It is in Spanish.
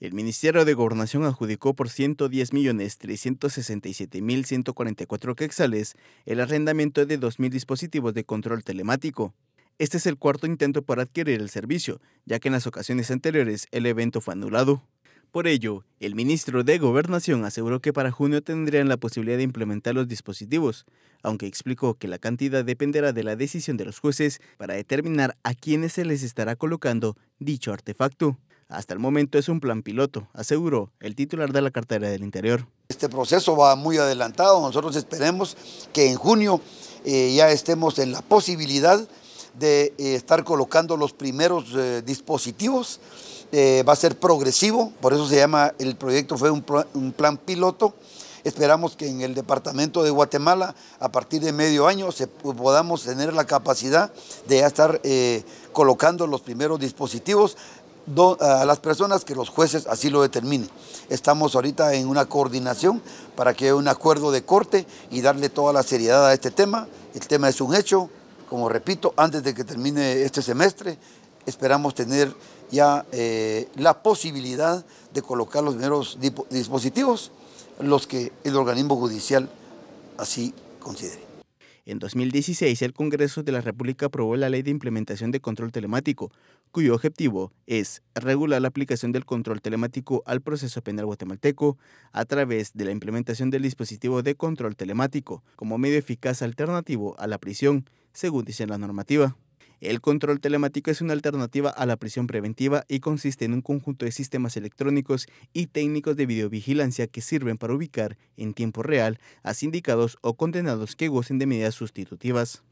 El Ministerio de Gobernación adjudicó por 110.367.144 quexales el arrendamiento de 2.000 dispositivos de control telemático. Este es el cuarto intento para adquirir el servicio, ya que en las ocasiones anteriores el evento fue anulado. Por ello, el ministro de Gobernación aseguró que para junio tendrían la posibilidad de implementar los dispositivos, aunque explicó que la cantidad dependerá de la decisión de los jueces para determinar a quiénes se les estará colocando dicho artefacto. Hasta el momento es un plan piloto, aseguró el titular de la cartera del Interior. Este proceso va muy adelantado, nosotros esperemos que en junio eh, ya estemos en la posibilidad de eh, estar colocando los primeros eh, dispositivos. va a ser progresivo, por eso se llama, el proyecto fue un, plan piloto. Esperamos que en el departamento de Guatemala, a partir de medio año, podamos tener la capacidad de ya estar colocando los primeros dispositivos a las personas que los jueces así lo determinen. Estamos ahorita en una coordinación para que haya un acuerdo de corte y darle toda la seriedad a este tema. El tema es un hecho, como repito, antes de que termine este semestre, esperamos tener ya eh, la posibilidad de colocar los primeros dispositivos, los que el organismo judicial así considere. En 2016, el Congreso de la República aprobó la Ley de Implementación de Control Telemático, cuyo objetivo es regular la aplicación del control telemático al proceso penal guatemalteco a través de la implementación del dispositivo de control telemático como medio eficaz alternativo a la prisión, según dice la normativa. El control telemático es una alternativa a la prisión preventiva y consiste en un conjunto de sistemas electrónicos y técnicos de videovigilancia que sirven para ubicar en tiempo real a sindicados o condenados que gocen de medidas sustitutivas.